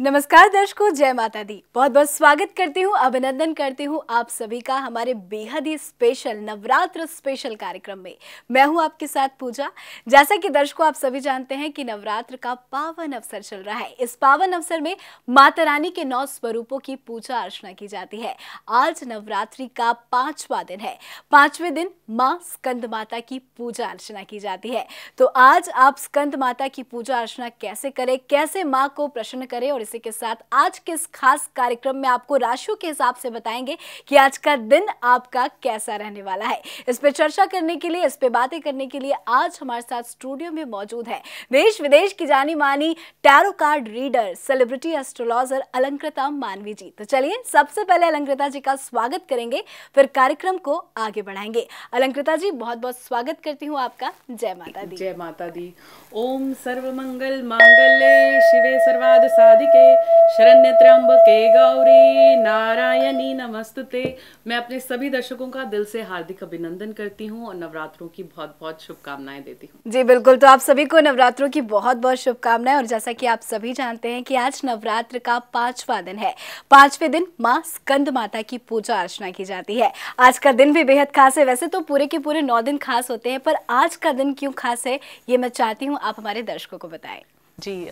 नमस्कार दर्शकों जय माता दी बहुत बहुत स्वागत करती हूँ अभिनंदन करती हूँ आप सभी का हमारे बेहद ही स्पेशल नवरात्र स्पेशल कार्यक्रम में मैं हूँ आपके साथ पूजा जैसा कि दर्शकों आप सभी जानते हैं कि नवरात्र का पावन अवसर चल रहा है इस पावन अवसर में माता रानी के नौ स्वरूपों की पूजा अर्चना की जाती है आज नवरात्रि का पांचवा दिन है पांचवें दिन माँ स्कंद माता की पूजा अर्चना की जाती है तो आज आप स्कंद माता की पूजा अर्चना कैसे करें कैसे माँ को प्रसन्न करें और और इसी के साथ आज के इस खास कार्यक्रम में आपको राशियों के हिसाब से बताएंगे कि आज का दिन आपका कैसा रहने वाला है इस पर चर्चा करने के लिए इस पर बातें करने के लिए आज हमारे साथ स्टूडियो में मौजूद है देश विदेश की जानी मानी tarot card reader celebrity astrologer Alankrita Manvi ji तो चलिए सबसे पहले अलंकृता जी का स्वागत करेंगे फिर कार्यक्रम को आगे बढ़ाएंगे अलंकृता जी बहुत बहुत स्वागत करती हूँ आपका जय माता दी जय माता दी ओम सर्व मंगल मांगल्य शिवे सर्वाद साधिक के शरण्य त्र्यंबके गौरी नारायणी नमस्तुते मैं अपने सभी दर्शकों का दिल से हार्दिक अभिनंदन करती हूं और नवरात्रों की बहुत बहुत शुभकामनाएं देती हूं जी बिल्कुल तो आप सभी को नवरात्रों की बहुत बहुत शुभकामनाएं और जैसा कि आप सभी जानते हैं कि आज नवरात्र का पांचवा दिन है पांचवें दिन माँ स्कंद माता की पूजा अर्चना की जाती है आज का दिन भी बेहद खास है वैसे तो पूरे के पूरे नौ दिन खास होते हैं पर आज का दिन क्यों खास है ये मैं चाहती हूँ आप हमारे दर्शकों को बताएं जी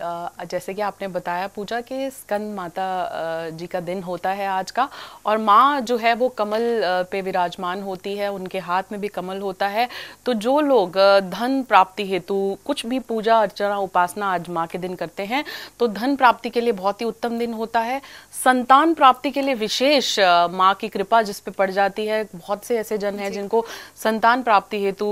जैसे कि आपने बताया पूजा के स्कंद माता जी का दिन होता है आज का और माँ जो है वो कमल पे विराजमान होती है उनके हाथ में भी कमल होता है तो जो लोग धन प्राप्ति हेतु कुछ भी पूजा अर्चना उपासना आज माँ के दिन करते हैं तो धन प्राप्ति के लिए बहुत ही उत्तम दिन होता है संतान प्राप्ति के लिए विशेष माँ की कृपा जिसपे पड़ जाती है बहुत से ऐसे जन हैं जिनको संतान प्राप्ति हेतु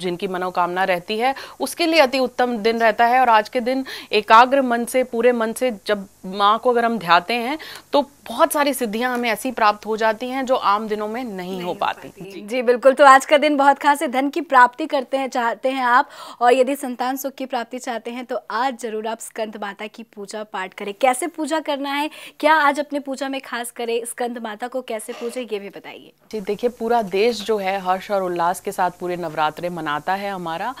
जिनकी मनोकामना रहती है उसके लिए अति उत्तम दिन रहता है और आज के दिन दिन एकाग्र मन से पूरे मन से जब माँ को अगर हम ध्याते हैं तो बहुत सारी सिद्धियां हमें ऐसी प्राप्त हो जाती हैं जो आम दिनों में नहीं, नहीं हो पाती, जी, जी बिल्कुल तो आज का दिन बहुत खास है धन की प्राप्ति करते हैं चाहते हैं आप और यदि संतान सुख की प्राप्ति चाहते हैं तो आज जरूर आप स्कंद माता की पूजा पाठ करें कैसे पूजा करना है क्या आज अपने पूजा में खास करें स्कंद माता को कैसे पूजे ये भी बताइए जी देखिए पूरा देश जो है हर्ष और उल्लास के साथ पूरे नवरात्रे मनाता है हमारा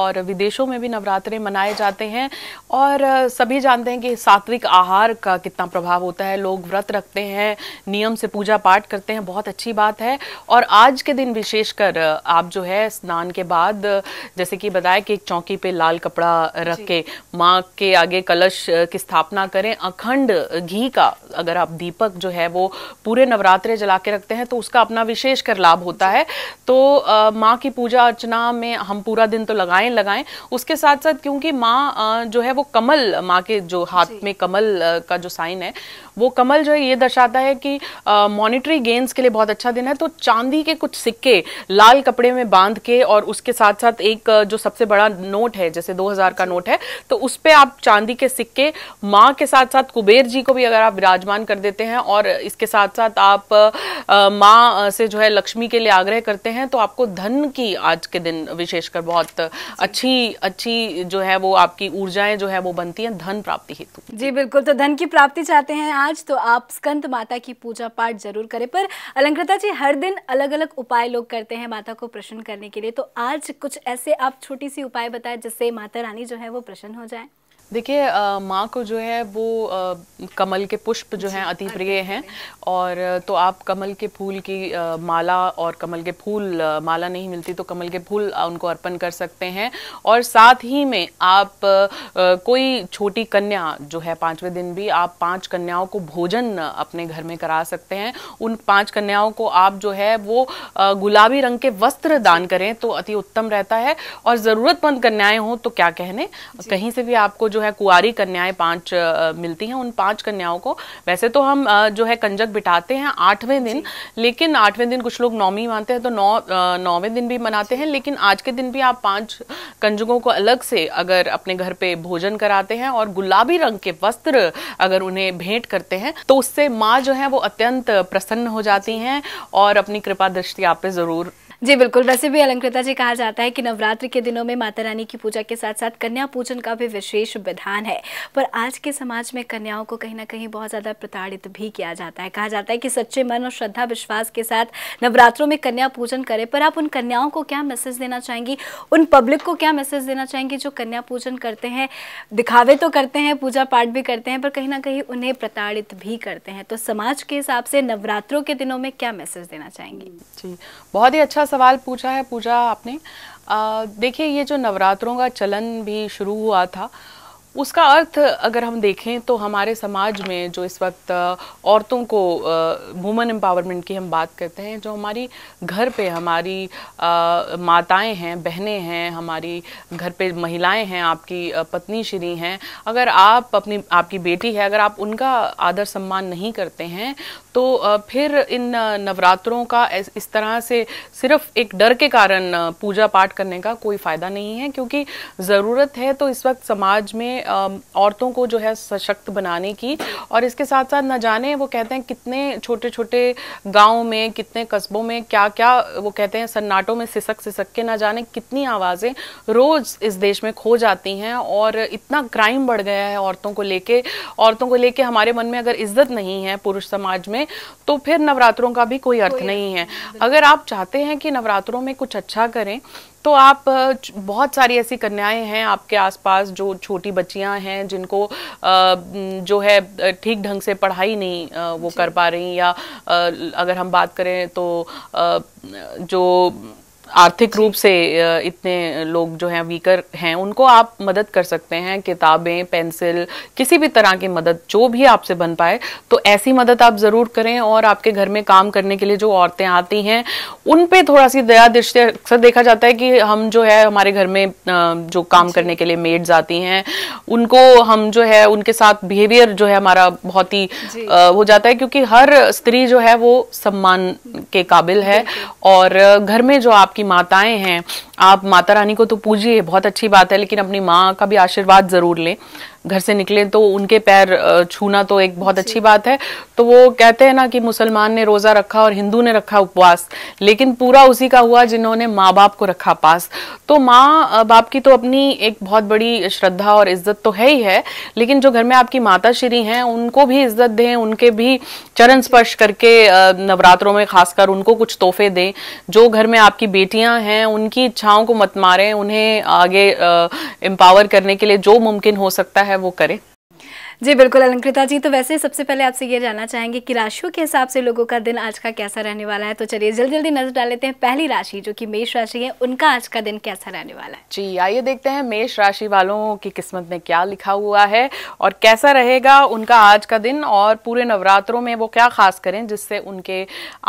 और विदेशों में भी नवरात्रे मनाए जाते हैं हैं और सभी जानते हैं कि सात्विक आहार का कितना प्रभाव होता है लोग व्रत रखते हैं नियम से पूजा पाठ करते हैं बहुत अच्छी बात है और आज के दिन विशेषकर आप जो है स्नान के बाद जैसे कि बताया कि चौकी पे लाल कपड़ा रख के माँ के आगे कलश की स्थापना करें अखंड घी का अगर आप दीपक जो है वो पूरे नवरात्रे जला के रखते हैं तो उसका अपना विशेष कर लाभ होता है तो माँ की पूजा अर्चना में हम पूरा दिन तो लगाएं लगाएं उसके साथ साथ क्योंकि माँ जो है वो कमल माँ के जो हाथ में कमल का जो साइन है वो कमल जो है ये दर्शाता है कि मॉनिटरी गेंस के लिए बहुत अच्छा दिन है तो चांदी के कुछ सिक्के लाल कपड़े में बांध के और उसके साथ साथ एक जो सबसे बड़ा नोट है जैसे 2000 का नोट है तो उस पर आप चांदी के सिक्के माँ के साथ साथ कुबेर जी को भी अगर आप विराजमान कर देते हैं और इसके साथ साथ आप माँ से जो है लक्ष्मी के लिए आग्रह करते हैं तो आपको धन की आज के दिन विशेषकर बहुत अच्छी अच्छी जो है वो आपकी ऊर्जाएं जो है वो बनती है धन प्राप्ति हेतु जी बिल्कुल तो धन की प्राप्ति चाहते हैं आज आज तो आप स्कंद माता की पूजा पाठ जरूर करें पर अलंकृता जी हर दिन अलग अलग उपाय लोग करते हैं माता को प्रसन्न करने के लिए तो आज कुछ ऐसे आप छोटी सी उपाय बताएं जिससे माता रानी जो है वो प्रसन्न हो जाए देखिए माँ को जो है वो आ, कमल के पुष्प जो हैं अति प्रिय हैं और तो आप कमल के फूल की आ, माला और कमल के फूल आ, माला नहीं मिलती तो कमल के फूल उनको अर्पण कर सकते हैं और साथ ही में आप कोई छोटी कन्या जो है पांचवें दिन भी आप पांच कन्याओं को भोजन अपने घर में करा सकते हैं उन पांच कन्याओं को आप जो है वो गुलाबी रंग के वस्त्र दान करें तो अति उत्तम रहता है और ज़रूरतमंद कन्याएँ हों तो क्या कहने कहीं से भी आपको जो जो है कुआरी कन्याएं पांच मिलती हैं उन पांच कन्याओं को वैसे तो हम जो है कंजक बिठाते हैं आठवें दिन लेकिन आठवें दिन कुछ लोग नौमी मानते हैं तो नौ नौवें दिन भी मनाते हैं लेकिन आज के दिन भी आप पांच कंजकों को अलग से अगर अपने घर पे भोजन कराते हैं और गुलाबी रंग के वस्त्र अगर उन्हें भेंट करते हैं तो उससे माँ जो है वो अत्यंत प्रसन्न हो जाती हैं और अपनी कृपा दृष्टि आप पे ज़रूर जी बिल्कुल वैसे भी अलंकृता जी कहा जाता है कि नवरात्र के दिनों में माता रानी की पूजा के साथ साथ कन्या पूजन का भी विशेष विधान है पर आज के समाज में कन्याओं को कहीं ना कहीं बहुत ज़्यादा प्रताड़ित भी किया जाता है कहा जाता है कि सच्चे मन और श्रद्धा विश्वास के साथ नवरात्रों में कन्या पूजन करें पर आप उन कन्याओं को क्या मैसेज देना चाहेंगी उन पब्लिक को क्या मैसेज देना चाहेंगी जो कन्या पूजन करते हैं दिखावे तो करते हैं पूजा पाठ भी करते हैं पर कहीं ना कहीं उन्हें प्रताड़ित भी करते हैं तो समाज के हिसाब से नवरात्रों के दिनों में क्या मैसेज देना चाहेंगी जी बहुत ही अच्छा सवाल पूछा है पूजा आपने देखिए ये जो नवरात्रों का चलन भी शुरू हुआ था उसका अर्थ अगर हम देखें तो हमारे समाज में जो इस वक्त औरतों को वुमेन एम्पावरमेंट की हम बात करते हैं जो हमारी घर पे हमारी माताएं हैं बहनें हैं हमारी घर पे महिलाएं हैं आपकी पत्नी श्री हैं अगर आप अपनी आपकी बेटी है अगर आप उनका आदर सम्मान नहीं करते हैं तो फिर इन नवरात्रों का इस तरह से सिर्फ एक डर के कारण पूजा पाठ करने का कोई फ़ायदा नहीं है क्योंकि ज़रूरत है तो इस वक्त समाज में औरतों को जो है सशक्त बनाने की और इसके साथ साथ न जाने वो कहते हैं कितने छोटे छोटे गाँव में कितने कस्बों में क्या क्या वो कहते हैं सन्नाटों में सिसक सिसक के ना जाने कितनी आवाज़ें रोज़ इस देश में खो जाती हैं और इतना क्राइम बढ़ गया है औरतों को लेके औरतों को लेके हमारे मन में अगर इज्जत नहीं है पुरुष समाज में तो फिर नवरात्रों का भी कोई अर्थ नहीं है अगर आप चाहते हैं कि नवरात्रों में कुछ अच्छा करें तो आप बहुत सारी ऐसी कन्याएं हैं आपके आसपास जो छोटी बच्चियां हैं जिनको जो है ठीक ढंग से पढ़ाई नहीं वो कर पा रही या अगर हम बात करें तो जो आर्थिक रूप से इतने लोग जो हैं वीकर हैं उनको आप मदद कर सकते हैं किताबें पेंसिल किसी भी तरह की मदद जो भी आपसे बन पाए तो ऐसी मदद आप ज़रूर करें और आपके घर में काम करने के लिए जो औरतें आती हैं उन पे थोड़ा सी दया दृष्टि अक्सर देखा जाता है कि हम जो है हमारे घर में जो काम करने के लिए मेड्स आती हैं उनको हम जो है उनके साथ बिहेवियर जो है हमारा बहुत ही हो जाता है क्योंकि हर स्त्री जो है वो सम्मान के काबिल है और घर में जो आपके आपकी माताएं हैं आप माता रानी को तो पूजिए बहुत अच्छी बात है लेकिन अपनी माँ का भी आशीर्वाद ज़रूर लें घर से निकले तो उनके पैर छूना तो एक बहुत अच्छी बात है तो वो कहते हैं ना कि मुसलमान ने रोज़ा रखा और हिंदू ने रखा उपवास लेकिन पूरा उसी का हुआ जिन्होंने माँ बाप को रखा पास तो माँ बाप की तो अपनी एक बहुत बड़ी श्रद्धा और इज्जत तो है ही है लेकिन जो घर में आपकी माता श्री हैं उनको भी इज्जत दें उनके भी चरण स्पर्श करके नवरात्रों में खासकर उनको कुछ तोहफे दें जो घर में आपकी बेटियां हैं उनकी इच्छाओं को मत मारें उन्हें आगे एम्पावर करने के लिए जो मुमकिन हो सकता है वो करें जी बिल्कुल अलंकृता जी तो वैसे सबसे पहले आपसे ये जानना चाहेंगे कि राशियों के हिसाब से लोगों का दिन आज का कैसा रहने वाला है तो चलिए जल्दी जल्दी नजर डाल लेते हैं पहली राशि जो कि मेष राशि है उनका आज का दिन कैसा रहने वाला है जी आइए देखते हैं मेष राशि वालों की किस्मत में क्या लिखा हुआ है और कैसा रहेगा उनका आज का दिन और पूरे नवरात्रों में वो क्या खास करें जिससे उनके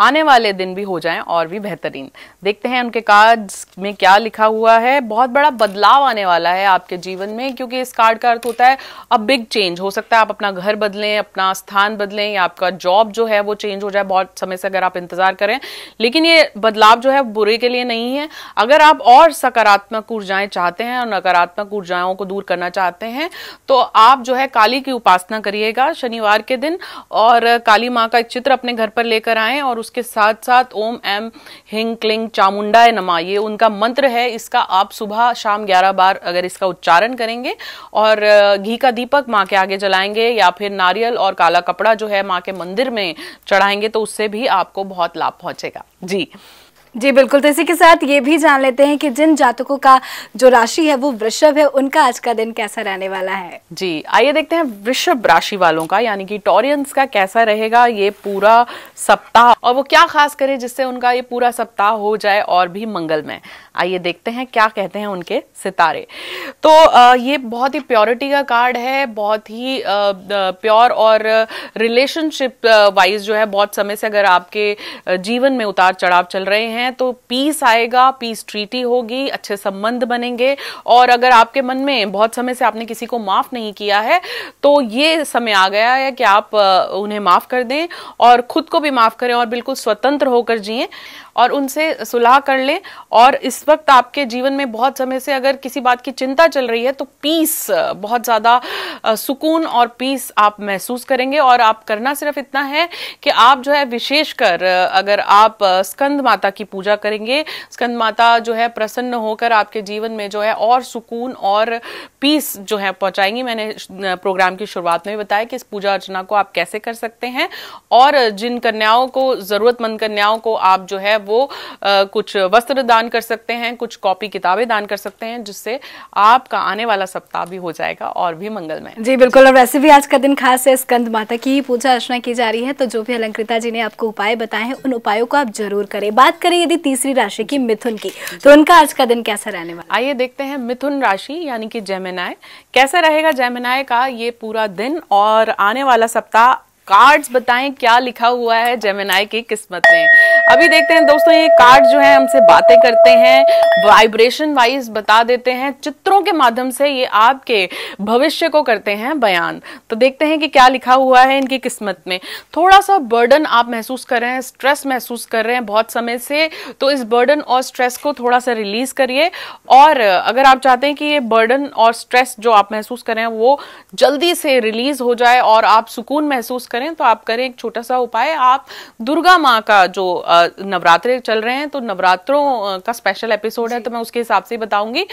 आने वाले दिन भी हो जाए और भी बेहतरीन देखते हैं उनके कार्ड में क्या लिखा हुआ है बहुत बड़ा बदलाव आने वाला है आपके जीवन में क्योंकि इस कार्ड का अर्थ होता है अ बिग चेंज हो सकता है आप अपना घर बदलें अपना स्थान बदलें या आपका जॉब जो है वो चेंज हो जाए बहुत समय से अगर आप इंतजार करें लेकिन ये बदलाव जो है बुरे के लिए नहीं है अगर आप और सकारात्मक ऊर्जाएं चाहते हैं और नकारात्मक ऊर्जाओं को दूर करना चाहते हैं तो आप जो है काली की उपासना करिएगा शनिवार के दिन और काली माँ का एक चित्र अपने घर पर लेकर आए और उसके साथ साथ ओम एम हिंग क्लिंग चामुंडाय नमा ये उनका मंत्र है इसका आप सुबह शाम ग्यारह बार अगर इसका उच्चारण करेंगे और घी का दीपक माँ के आगे जल जलाएंगे या फिर नारियल और काला कपड़ा जो है माँ के मंदिर में चढ़ाएंगे तो उससे भी आपको बहुत लाभ पहुंचेगा जी जी बिल्कुल तो इसी के साथ ये भी जान लेते हैं कि जिन जातकों का जो राशि है वो वृषभ है उनका आज का दिन कैसा रहने वाला है जी आइए देखते हैं वृषभ राशि वालों का यानी कि टॉरियंस का कैसा रहेगा ये पूरा सप्ताह और वो क्या खास करे जिससे उनका ये पूरा सप्ताह हो जाए और भी मंगलमय आइए देखते हैं क्या कहते हैं उनके सितारे तो ये बहुत ही प्योरिटी का कार्ड है बहुत ही प्योर और रिलेशनशिप वाइज जो है बहुत समय से अगर आपके जीवन में उतार चढ़ाव चल रहे हैं हैं तो पीस आएगा पीस ट्रीटी होगी अच्छे संबंध बनेंगे और अगर आपके मन में बहुत समय से आपने किसी को माफ़ नहीं किया है तो ये समय आ गया है कि आप उन्हें माफ़ कर दें और खुद को भी माफ़ करें और बिल्कुल स्वतंत्र होकर जिए और उनसे सुलह कर लें और इस वक्त आपके जीवन में बहुत समय से अगर किसी बात की चिंता चल रही है तो पीस बहुत ज़्यादा सुकून और पीस आप महसूस करेंगे और आप करना सिर्फ इतना है कि आप जो है विशेषकर अगर आप स्कंद माता की पूजा करेंगे स्कंद माता जो है प्रसन्न होकर आपके जीवन में जो है और सुकून और पीस जो है पहुंचाएंगी मैंने प्रोग्राम की शुरुआत में बताया कि इस पूजा अर्चना को आप कैसे कर सकते हैं और जिन कन्याओं को ज़रूरतमंद कन्याओं को आप जो है वो आ, कुछ वस्त्र दान कर सकते हैं कुछ कॉपी किताबें दान कर सकते हैं जिससे आपका आने वाला सप्ताह भी हो जाएगा और भी मंगलमय जी बिल्कुल और वैसे भी आज का दिन खास है स्कंद माता की पूजा अर्चना की जा रही है तो जो भी अलंकृता जी ने आपको उपाय बताए हैं उन उपायों को आप जरूर करें बात करें यदि तीसरी राशि की मिथुन की तो उनका आज का दिन कैसा रहने वाला आइए देखते हैं मिथुन राशि यानी कि जयमेनाय कैसा रहेगा जयमेनाय का ये पूरा दिन और आने वाला सप्ताह कार्ड्स बताएं क्या लिखा हुआ है जेमिनाई की किस्मत में अभी देखते हैं दोस्तों ये कार्ड जो है हमसे बातें करते हैं वाइब्रेशन वाइज बता देते हैं चित्रों के माध्यम से ये आपके भविष्य को करते हैं बयान तो देखते हैं कि क्या लिखा हुआ है इनकी किस्मत में थोड़ा सा बर्डन आप महसूस कर रहे हैं स्ट्रेस महसूस कर रहे हैं बहुत समय से तो इस बर्डन और स्ट्रेस को थोड़ा सा रिलीज करिए और अगर आप चाहते हैं कि ये बर्डन और स्ट्रेस जो आप महसूस कर रहे हैं वो जल्दी से रिलीज हो जाए और आप सुकून महसूस कर करें तो आप करें एक छोटा सा उपाय आप दुर्गा माँ का जो नवरात्रे चल रहे हैं तो नवरात्रों का स्पेशल एपिसोड है तो मैं उसके हिसाब से बताऊंगी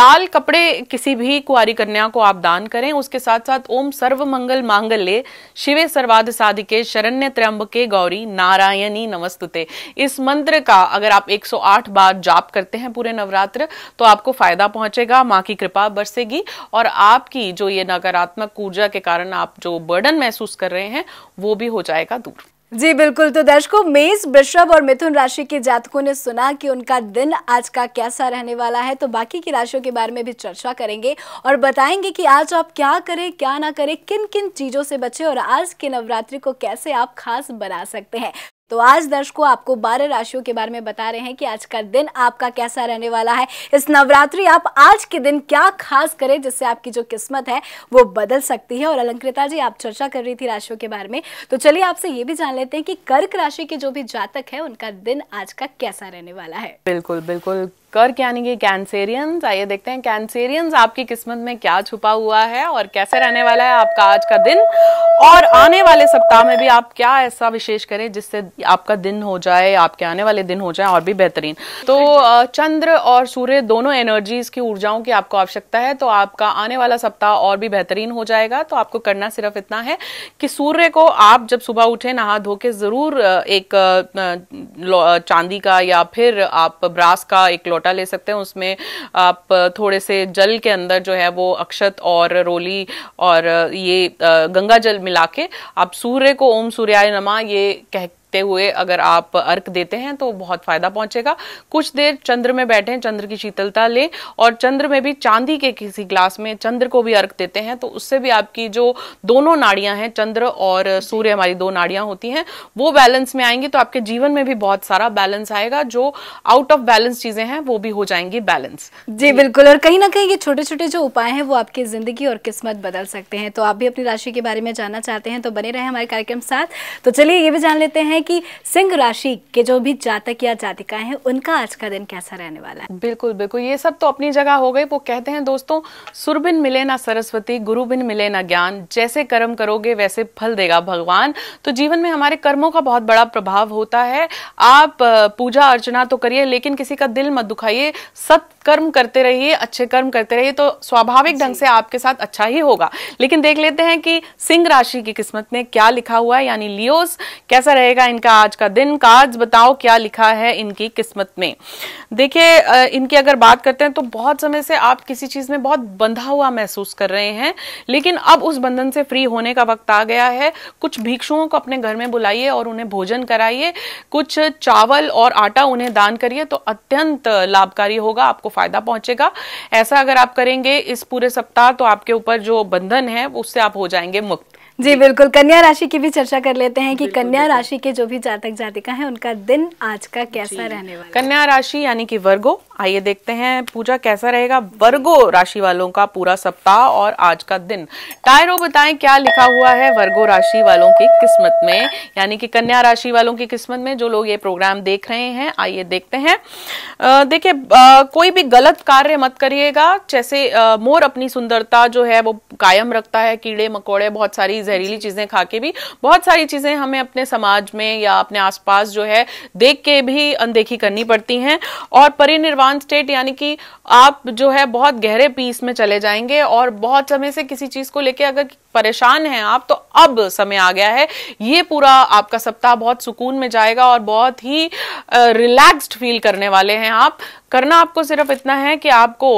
लाल कपड़े किसी भी कुआरी कन्या को आप दान करें उसके साथ साथ ओम सर्व मंगल मांगल्य शिवे सर्वाध साधिके शरण्य त्र्यंबके गौरी नारायणी नमस्तुते इस मंत्र का अगर आप 108 बार जाप करते हैं पूरे नवरात्र तो आपको फायदा पहुंचेगा माँ की कृपा बरसेगी और आपकी जो ये नकारात्मक ऊर्जा के कारण आप जो बर्डन महसूस कर रहे हैं वो भी हो जाएगा दूर जी बिल्कुल तो दर्शकों मेष वृषभ और मिथुन राशि के जातकों ने सुना कि उनका दिन आज का कैसा रहने वाला है तो बाकी की राशियों के बारे में भी चर्चा करेंगे और बताएंगे कि आज आप क्या करें क्या ना करें किन किन चीज़ों से बचें और आज के नवरात्रि को कैसे आप खास बना सकते हैं तो आज दर्शकों आपको बारह राशियों के बारे में बता रहे हैं कि आज का दिन आपका कैसा रहने वाला है इस नवरात्रि आप आज के दिन क्या खास करें जिससे आपकी जो किस्मत है वो बदल सकती है और अलंकृता जी आप चर्चा कर रही थी राशियों के बारे में तो चलिए आपसे ये भी जान लेते हैं कि कर्क राशि के जो भी जातक है उनका दिन आज का कैसा रहने वाला है बिल्कुल बिल्कुल कर क्या आएंगे कैंसेरियंस आइए देखते हैं कैंसेरियंस आपकी किस्मत में क्या छुपा हुआ है और कैसे रहने वाला है आपका आज का दिन और आने वाले सप्ताह में भी आप क्या ऐसा विशेष करें जिससे आपका दिन हो जाए आपके आने वाले दिन हो जाए और भी बेहतरीन तो चंद्र और सूर्य दोनों एनर्जीज की ऊर्जाओं की आपको आवश्यकता है तो आपका आने वाला सप्ताह और भी बेहतरीन हो जाएगा तो आपको करना सिर्फ इतना है कि सूर्य को आप जब सुबह उठे नहा धो के जरूर एक चांदी का या फिर आप ब्रास का एक लोट लोटा ले सकते हैं उसमें आप थोड़े से जल के अंदर जो है वो अक्षत और रोली और ये गंगा जल मिला के आप सूर्य को ओम सूर्याय नमा ये कह देखते हुए अगर आप अर्क देते हैं तो बहुत फायदा पहुंचेगा कुछ देर चंद्र में बैठे चंद्र की शीतलता लें और चंद्र में भी चांदी के किसी ग्लास में चंद्र को भी अर्क देते हैं तो उससे भी आपकी जो दोनों नाड़ियां हैं चंद्र और सूर्य हमारी दो नाड़ियां होती हैं वो बैलेंस में आएंगी तो आपके जीवन में भी बहुत सारा बैलेंस आएगा जो आउट ऑफ बैलेंस चीजें हैं वो भी हो जाएंगी बैलेंस जी बिल्कुल और कहीं ना कहीं ये छोटे छोटे जो उपाय हैं वो आपकी जिंदगी और किस्मत बदल सकते हैं तो आप भी अपनी राशि के बारे में जानना चाहते हैं तो बने रहे हमारे कार्यक्रम साथ तो चलिए ये भी जान लेते हैं कि सिंह राशि के जो भी जातक या जातिकाएं हैं उनका आज का दिन कैसा रहने वाला है बिल्कुल बिल्कुल ये सब तो अपनी जगह हो गई वो कहते हैं दोस्तों सुर बिन मिले ना सरस्वती गुरु बिन मिले ना ज्ञान जैसे कर्म करोगे वैसे फल देगा भगवान तो जीवन में हमारे कर्मों का बहुत बड़ा प्रभाव होता है आप पूजा अर्चना तो करिए लेकिन किसी का दिल मत दुखाइए सत कर्म करते रहिए अच्छे कर्म करते रहिए तो स्वाभाविक ढंग से आपके साथ अच्छा ही होगा लेकिन देख लेते हैं कि सिंह राशि की किस्मत में क्या लिखा हुआ है यानी लियोस कैसा रहेगा इनका आज का दिन काज बताओ क्या लिखा है इनकी किस्मत में देखिए इनकी अगर बात करते हैं तो बहुत समय से आप किसी चीज में बहुत बंधा हुआ महसूस कर रहे हैं लेकिन अब उस बंधन से फ्री होने का वक्त आ गया है कुछ भिक्षुओं को अपने घर में बुलाइए और उन्हें भोजन कराइए कुछ चावल और आटा उन्हें दान करिए तो अत्यंत लाभकारी होगा आपको फायदा पहुंचेगा ऐसा अगर आप करेंगे इस पूरे सप्ताह तो आपके ऊपर जो बंधन है उससे आप हो जाएंगे मुक्त जी बिल्कुल कन्या राशि की भी चर्चा कर लेते हैं कि कन्या राशि के जो भी जातक जातिका हैं उनका दिन आज का कैसा रहने वाला कन्या राशि यानी कि वर्गो आइए देखते हैं पूजा कैसा रहेगा वर्गो राशि वालों का पूरा सप्ताह और आज का दिन टायरो बताएं क्या लिखा हुआ है वर्गो राशि वालों की किस्मत में यानी कि कन्या राशि वालों की किस्मत में जो लोग ये प्रोग्राम देख रहे हैं आइए देखते हैं देखिए कोई भी गलत कार्य मत करिएगा जैसे मोर अपनी सुंदरता जो है वो कायम रखता है कीड़े मकोड़े बहुत सारी जहरीली चीज़ें खा के भी बहुत सारी चीज़ें हमें अपने समाज में या अपने आसपास जो है देख के भी अनदेखी करनी पड़ती हैं और परिनिर्वाण स्टेट यानी कि आप जो है बहुत गहरे पीस में चले जाएंगे और बहुत समय से किसी चीज़ को लेके अगर परेशान हैं आप तो अब समय आ गया है ये पूरा आपका सप्ताह बहुत सुकून में जाएगा और बहुत ही रिलैक्स्ड फील करने वाले हैं आप करना आपको सिर्फ इतना है कि आपको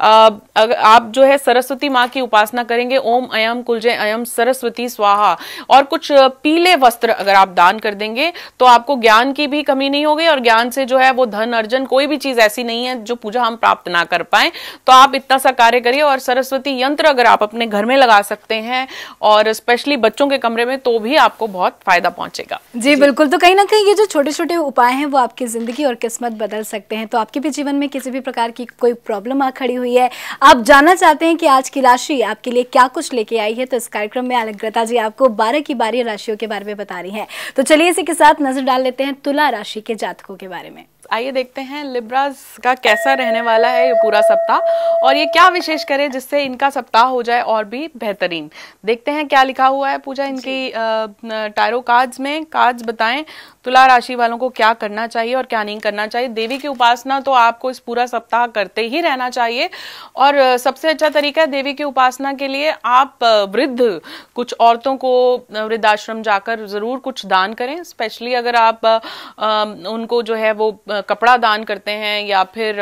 आ, आप जो है सरस्वती माँ की उपासना करेंगे ओम अयम कुलजय अयम सरस्वती स्वाहा और कुछ पीले वस्त्र अगर आप दान कर देंगे तो आपको ज्ञान की भी कमी नहीं होगी और ज्ञान से जो है वो धन अर्जन कोई भी चीज ऐसी नहीं है जो पूजा हम प्राप्त ना कर पाए तो आप इतना सा कार्य करिए और सरस्वती यंत्र अगर आप अपने घर में लगा सकते हैं हैं और स्पेशली बच्चों के कमरे में तो भी आपको बहुत फायदा पहुंचेगा जी, जी बिल्कुल तो कहीं ना कहीं ये जो छोटे छोटे उपाय हैं वो आपकी जिंदगी और किस्मत बदल सकते हैं तो आपके भी जीवन में किसी भी प्रकार की कोई प्रॉब्लम आ खड़ी हुई है आप जानना चाहते हैं कि आज की राशि आपके लिए क्या कुछ लेके आई है तो इस कार्यक्रम में अलग्रता जी आपको बारह की बारह राशियों के बारे में बता रही है तो चलिए इसी के साथ नजर डाल लेते हैं तुला राशि के जातकों के बारे में आइए देखते हैं लिब्राज का कैसा रहने वाला है ये पूरा सप्ताह और ये क्या विशेष करे जिससे इनका सप्ताह हो जाए और भी बेहतरीन देखते हैं क्या लिखा हुआ है पूजा इनकी टायरो कार्ड्स में कार्ड्स बताएं तुला राशि वालों को क्या करना चाहिए और क्या नहीं करना चाहिए देवी की उपासना तो आपको इस पूरा सप्ताह करते ही रहना चाहिए और सबसे अच्छा तरीका है देवी की उपासना के लिए आप वृद्ध कुछ औरतों को वृद्धाश्रम जाकर जरूर कुछ दान करें स्पेशली अगर आप उनको जो है वो कपड़ा दान करते हैं या फिर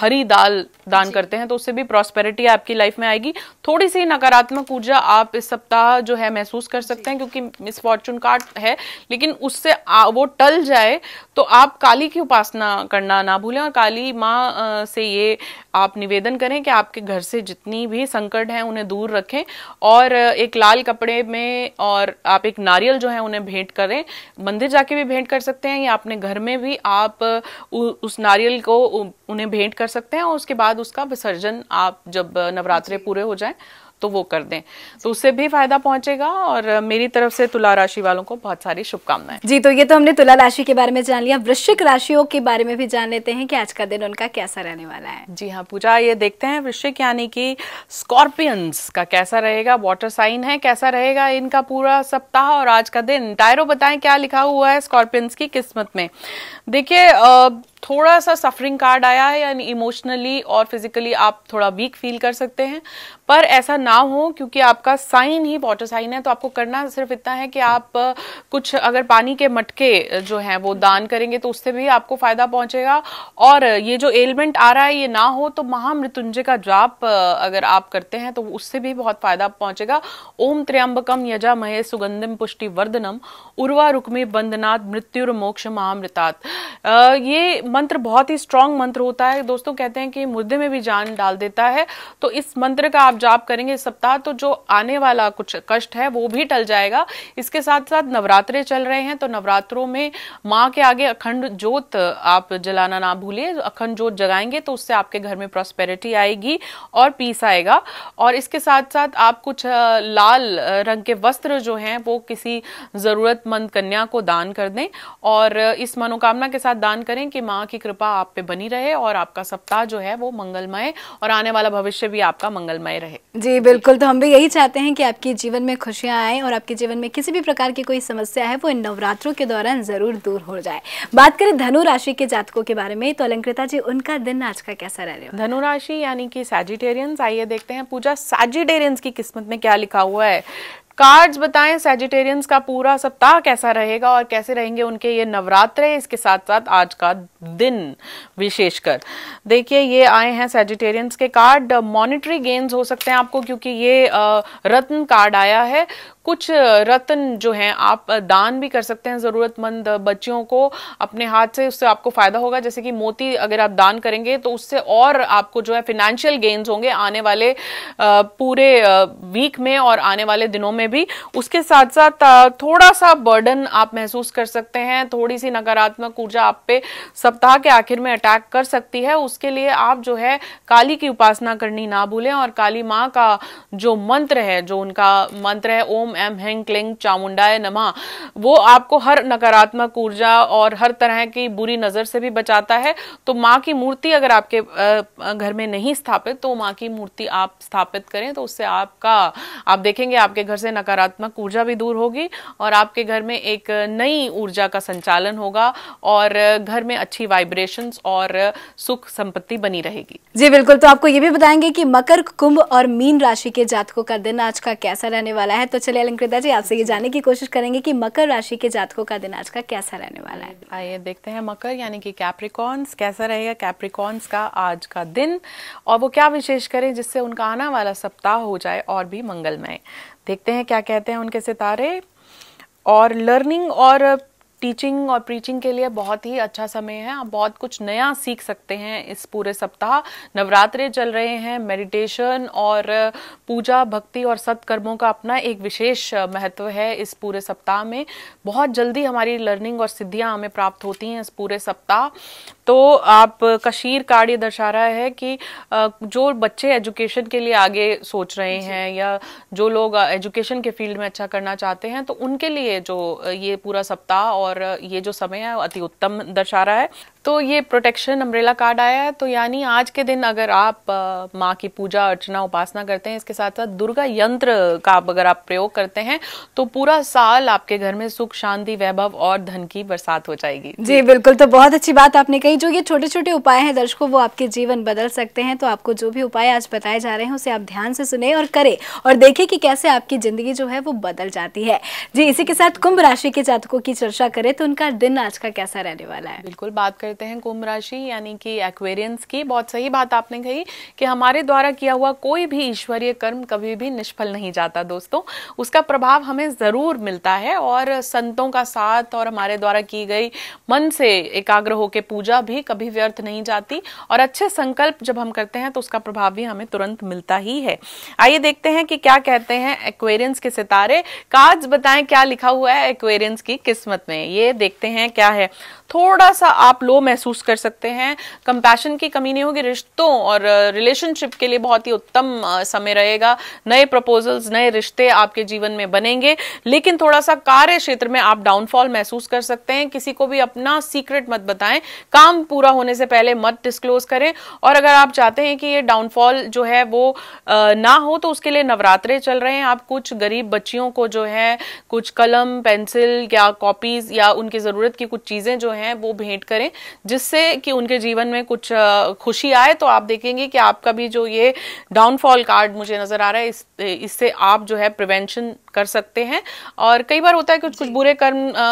हरी दाल दान करते हैं तो उससे भी प्रॉस्पेरिटी आपकी लाइफ में आएगी थोड़ी सी नकारात्मक ऊर्जा आप इस सप्ताह जो है महसूस कर सकते हैं क्योंकि मिस फॉर्चून कार्ड है लेकिन उससे वो टल जाए तो आप काली की उपासना करना ना भूलें और काली माँ से ये आप निवेदन करें कि आपके घर से जितनी भी संकट हैं उन्हें दूर रखें और एक लाल कपड़े में और आप एक नारियल जो है उन्हें भेंट करें मंदिर जाके भी भेंट कर सकते हैं या अपने घर में भी आप आप उस नारियल को उन्हें भेंट कर सकते हैं और उसके बाद उसका विसर्जन आप जब नवरात्रे पूरे हो जाएं तो वो कर दें तो उससे भी फायदा पहुंचेगा और मेरी तरफ से तुला राशि वालों को बहुत सारी शुभकामनाएं जी तो ये तो हमने तुला राशि के बारे में जान लिया वृश्चिक राशियों के बारे में भी जान लेते हैं कि आज का दिन उनका कैसा रहने वाला है जी हाँ पूजा ये देखते हैं वृश्चिक यानी कि स्कॉर्पियंस का कैसा रहेगा वाटर साइन है कैसा रहेगा इनका पूरा सप्ताह और आज का दिन टायरों बताएं क्या लिखा हुआ है स्कॉर्पियंस की किस्मत में देखिए थोड़ा सा सफरिंग कार्ड आया है यानी इमोशनली और फिजिकली आप थोड़ा वीक फील कर सकते हैं पर ऐसा ना हो क्योंकि आपका साइन ही वाटर साइन है तो आपको करना सिर्फ इतना है कि आप कुछ अगर पानी के मटके जो हैं वो दान करेंगे तो उससे भी आपको फायदा पहुंचेगा और ये जो एलिमेंट आ रहा है ये ना हो तो महामृत्युंजय का जाप अगर आप करते हैं तो उससे भी बहुत फायदा पहुंचेगा ओम त्र्यंबकम यजा महे सुगंधिम पुष्टि वर्धनम उर्वा रुक्मी वंदनाथ मृत्युर मोक्ष महामृतात ये मंत्र बहुत ही स्ट्रांग मंत्र होता है दोस्तों कहते हैं कि मुर्दे में भी जान डाल देता है तो इस मंत्र का आप आप जाप करेंगे इस सप्ताह तो जो आने वाला कुछ कष्ट है वो भी टल जाएगा इसके साथ साथ नवरात्रे चल रहे हैं तो नवरात्रों में माँ के आगे अखंड जोत आप जलाना ना भूलिए अखंड जोत जगाएंगे तो उससे आपके घर में प्रॉस्पेरिटी आएगी और पीस आएगा और इसके साथ साथ आप कुछ लाल रंग के वस्त्र जो हैं वो किसी ज़रूरतमंद कन्या को दान कर दें और इस मनोकामना के साथ दान करें कि माँ की कृपा आप पे बनी रहे और आपका सप्ताह जो है वो मंगलमय और आने वाला भविष्य भी आपका मंगलमय रहे जी बिल्कुल तो हम भी यही चाहते हैं कि आपके जीवन में खुशियाँ आए और आपके जीवन में किसी भी प्रकार की कोई समस्या है वो इन नवरात्रों के दौरान ज़रूर दूर हो जाए बात करें धनु राशि के जातकों के बारे में तो अलंकृता जी उनका दिन आज का कैसा रह रहे धनु राशि यानी कि सैजिटेरियंस आइए देखते हैं पूजा सैजिटेरियंस की किस्मत में क्या लिखा हुआ है कार्ड्स बताएं सेजिटेरियंस का पूरा सप्ताह कैसा रहेगा और कैसे रहेंगे उनके ये नवरात्र इसके साथ साथ आज का दिन विशेषकर देखिए ये आए हैं सेजिटेरियंस के कार्ड मॉनिटरी गेन्स हो सकते हैं आपको क्योंकि ये रत्न कार्ड आया है कुछ रत्न जो है आप दान भी कर सकते हैं ज़रूरतमंद बच्चियों को अपने हाथ से उससे आपको फ़ायदा होगा जैसे कि मोती अगर आप दान करेंगे तो उससे और आपको जो है फिनेंशियल गेन्स होंगे आने वाले पूरे वीक में और आने वाले दिनों में भी उसके साथ साथ थोड़ा सा बर्डन आप महसूस कर सकते हैं थोड़ी सी नकारात्मक ऊर्जा आप पे सप्ताह के आखिर में अटैक कर सकती है उसके लिए आप जो है काली की उपासना करनी ना भूलें और काली माँ का जो मंत्र है जो उनका मंत्र है ओम एम हेंग क्लिंग चामुंडाय नमा वो आपको हर नकारात्मक ऊर्जा और हर तरह की बुरी नज़र से भी बचाता है तो माँ की मूर्ति अगर आपके घर में नहीं स्थापित तो माँ की मूर्ति आप स्थापित करें तो उससे आपका आप देखेंगे आपके घर से नकारात्मक ऊर्जा भी दूर होगी और आपके घर में एक नई ऊर्जा का संचालन होगा और घर में अच्छी वाइब्रेशन और सुख संपत्ति बनी रहेगी जी बिल्कुल तो आपको ये भी बताएंगे कि मकर कुंभ और मीन राशि के जातकों का दिन आज का कैसा रहने वाला है तो चले अलंकृता जी आपसे ये जानने की कोशिश करेंगे कि मकर राशि के जातकों का दिन आज का कैसा रहने वाला है आइए देखते हैं मकर यानी कि कैप्रिकॉन्स कैसा रहेगा कैप्रिकॉन्स का आज का दिन और वो क्या विशेष करें जिससे उनका आना वाला सप्ताह हो जाए और भी मंगलमय देखते हैं क्या कहते हैं उनके सितारे और लर्निंग और टीचिंग और प्रीचिंग के लिए बहुत ही अच्छा समय है आप बहुत कुछ नया सीख सकते हैं इस पूरे सप्ताह नवरात्रे चल रहे हैं मेडिटेशन और पूजा भक्ति और सत्कर्मों का अपना एक विशेष महत्व है इस पूरे सप्ताह में बहुत जल्दी हमारी लर्निंग और सिद्धियां हमें प्राप्त होती हैं इस पूरे सप्ताह तो आप कशीर कार्ड ये दर्शा रहा है कि जो बच्चे एजुकेशन के लिए आगे सोच रहे हैं या जो लोग एजुकेशन के फील्ड में अच्छा करना चाहते हैं तो उनके लिए जो ये पूरा सप्ताह और और ये जो समय है अति उत्तम दर्शा रहा है तो ये प्रोटेक्शन अम्ब्रेला कार्ड आया है तो यानी आज के दिन अगर आप माँ की पूजा अर्चना उपासना करते हैं इसके साथ साथ दुर्गा यंत्र का अगर आप प्रयोग करते हैं तो पूरा साल आपके घर में सुख शांति वैभव और धन की बरसात हो जाएगी जी बिल्कुल तो बहुत अच्छी बात आपने कही जो ये छोटे छोटे उपाय हैं दर्शकों वो आपके जीवन बदल सकते हैं तो आपको जो भी उपाय आज बताए जा रहे हैं उसे आप ध्यान से सुने और करें और देखें कि कैसे आपकी जिंदगी जो है वो बदल जाती है जी इसी के साथ कुंभ राशि के जातकों की चर्चा करें तो उनका दिन आज का कैसा रहने वाला है बिल्कुल बात करें लेते हैं कुंभ राशि यानी कि एक्वेरियंस की बहुत सही बात आपने कही कि हमारे द्वारा किया हुआ कोई भी ईश्वरीय कर्म कभी भी निष्फल नहीं जाता दोस्तों उसका प्रभाव हमें ज़रूर मिलता है और संतों का साथ और हमारे द्वारा की गई मन से एकाग्र होकर पूजा भी कभी व्यर्थ नहीं जाती और अच्छे संकल्प जब हम करते हैं तो उसका प्रभाव भी हमें तुरंत मिलता ही है आइए देखते हैं कि क्या कहते हैं एक्वेरियंस के सितारे कार्ड्स बताएं क्या लिखा हुआ है एक्वेरियंस की किस्मत में ये देखते हैं क्या है थोड़ा सा आप लो महसूस कर सकते हैं कंपैशन की कमी नहीं होगी रिश्तों और रिलेशनशिप के लिए बहुत ही उत्तम समय रहेगा नए प्रपोजल्स नए रिश्ते आपके जीवन में बनेंगे लेकिन थोड़ा सा कार्य क्षेत्र में आप डाउनफॉल महसूस कर सकते हैं किसी को भी अपना सीक्रेट मत बताएं काम पूरा होने से पहले मत डिस्क्लोज करें और अगर आप चाहते हैं कि ये डाउनफॉल जो है वो ना हो तो उसके लिए नवरात्रे चल रहे हैं आप कुछ गरीब बच्चियों को जो है कुछ कलम पेंसिल या कॉपीज या उनकी ज़रूरत की कुछ चीज़ें जो है हैं वो भेंट करें जिससे कि उनके जीवन में कुछ खुशी आए तो आप देखेंगे कि आपका भी जो ये डाउनफॉल कार्ड मुझे नज़र आ रहा है इस आप जो है प्रिवेंशन कर सकते हैं और कई बार होता है कि कुछ कुछ बुरे कर्म आ,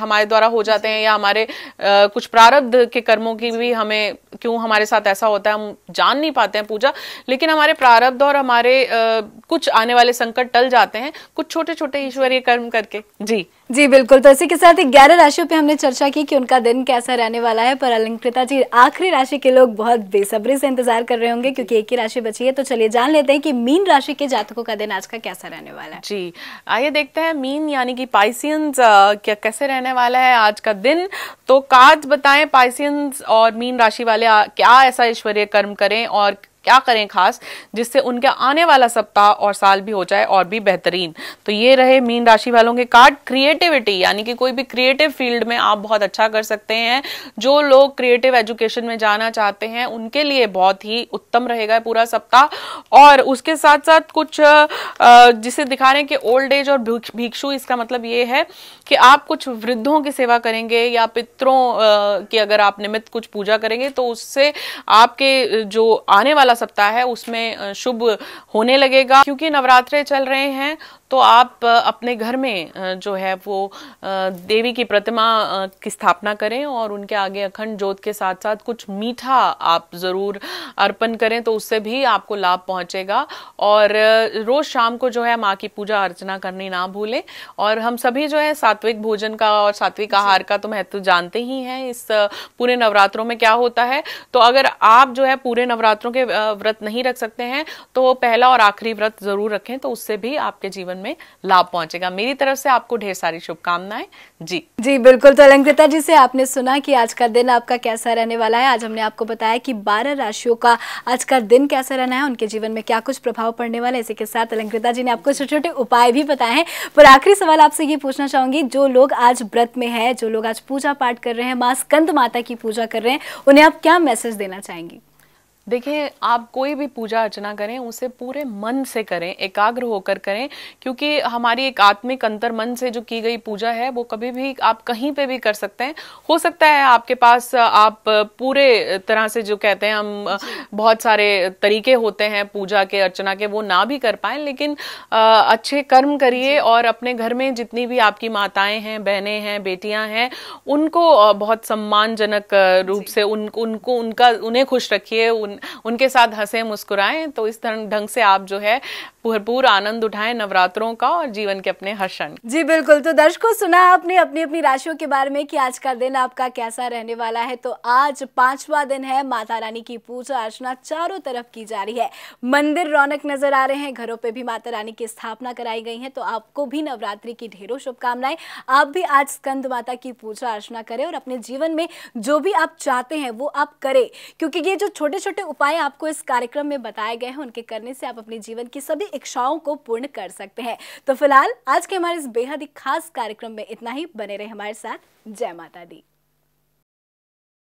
हमारे द्वारा हो जाते हैं या हमारे आ, कुछ प्रारब्ध के कर्मों की भी हमें क्यों हमारे साथ ऐसा होता है हम जान नहीं पाते हैं पूजा लेकिन हमारे प्रारब्ध और हमारे आ, कुछ आने वाले संकट टल जाते हैं कुछ छोटे छोटे ईश्वरीय कर्म करके जी जी बिल्कुल तो इसी के साथ ही ग्यारह राशियों पे हमने चर्चा की कि उनका दिन कैसा रहने वाला है पर अलंकृता जी आखिरी राशि के लोग बहुत बेसब्री से इंतजार कर रहे होंगे क्योंकि एक ही राशि बची है तो चलिए जान लेते हैं कि मीन राशि के जातकों का दिन आज का कैसा रहने वाला है जी आइए देखते हैं मीन यानी कि पाइसियंस क्या कैसे रहने वाला है आज का दिन तो कार्ड बताएं पाइसियंस और मीन राशि वाले क्या ऐसा ऐश्वर्य कर्म करें और क्या करें खास जिससे उनका आने वाला सप्ताह और साल भी हो जाए और भी बेहतरीन तो ये रहे मीन राशि वालों के कार्ड क्रिएटिविटी यानी कि कोई भी क्रिएटिव फील्ड में आप बहुत अच्छा कर सकते हैं जो लोग क्रिएटिव एजुकेशन में जाना चाहते हैं उनके लिए बहुत ही उत्तम रहेगा पूरा सप्ताह और उसके साथ साथ कुछ जिसे दिखा रहे हैं कि ओल्ड एज और भिक्षु इसका मतलब ये है कि आप कुछ वृद्धों की सेवा करेंगे या पितरों की अगर आप निमित्त कुछ पूजा करेंगे तो उससे आपके जो आने वाला सप्ताह है उसमें शुभ होने लगेगा क्योंकि नवरात्रे चल रहे हैं तो आप अपने घर में जो है वो देवी की प्रतिमा की स्थापना करें और उनके आगे अखंड जोत के साथ साथ कुछ मीठा आप ज़रूर अर्पण करें तो उससे भी आपको लाभ पहुंचेगा और रोज़ शाम को जो है माँ की पूजा अर्चना करनी ना भूलें और हम सभी जो है सात्विक भोजन का और सात्विक आहार का तो महत्व जानते ही हैं इस पूरे नवरात्रों में क्या होता है तो अगर आप जो है पूरे नवरात्रों के व्रत नहीं रख सकते हैं तो पहला और आखिरी व्रत ज़रूर रखें तो उससे भी आपके जीवन जीवन में लाभ पहुंचेगा मेरी तरफ से आपको ढेर सारी शुभकामनाएं जी जी बिल्कुल तो अलंकृता जी से आपने सुना कि आज का दिन आपका कैसा रहने वाला है आज हमने आपको बताया कि बारह राशियों का आज का दिन कैसा रहना है उनके जीवन में क्या कुछ प्रभाव पड़ने वाला है इसी के साथ अलंकृता जी ने आपको छोटे छोटे उपाय भी बताए हैं पर आखिरी सवाल आपसे ये पूछना चाहूंगी जो लोग आज व्रत में है जो लोग आज पूजा पाठ कर रहे हैं माँ स्कंद माता की पूजा कर रहे हैं उन्हें आप क्या मैसेज देना चाहेंगी देखिए आप कोई भी पूजा अर्चना करें उसे पूरे मन से करें एकाग्र होकर करें क्योंकि हमारी एक आत्मिक अंतर मन से जो की गई पूजा है वो कभी भी आप कहीं पे भी कर सकते हैं हो सकता है आपके पास आप पूरे तरह से जो कहते हैं हम बहुत सारे तरीके होते हैं पूजा के अर्चना के वो ना भी कर पाए लेकिन अच्छे कर्म करिए और अपने घर में जितनी भी आपकी माताएं हैं बहनें हैं बेटियां हैं उनको बहुत सम्मानजनक रूप से उन, उनको उनका उन्हें खुश रखिए उन उनके साथ हंसे मुस्कुराएं तो इस ढंग से आप जो है भरपूर आनंद उठाएं नवरात्रों का और जीवन के अपने हर्षण जी बिल्कुल तो दर्शकों सुना आपने अपनी अपनी राशियों के बारे में कि आज का दिन आपका कैसा रहने वाला है तो आज पांचवा दिन है माता रानी की पूजा अर्चना चारों तरफ की जा रही है मंदिर रौनक नजर आ रहे हैं घरों पे भी माता रानी की स्थापना कराई गई है तो आपको भी नवरात्रि की ढेरों शुभकामनाएं आप भी आज स्कंद माता की पूजा अर्चना करें और अपने जीवन में जो भी आप चाहते हैं वो आप करें क्योंकि ये जो छोटे छोटे उपाय आपको इस कार्यक्रम में बताए गए हैं उनके करने से आप अपने जीवन की सभी इच्छाओं को पूर्ण कर सकते हैं तो फिलहाल आज के हमारे इस बेहद ही खास कार्यक्रम में इतना ही बने रहे हमारे साथ जय माता दी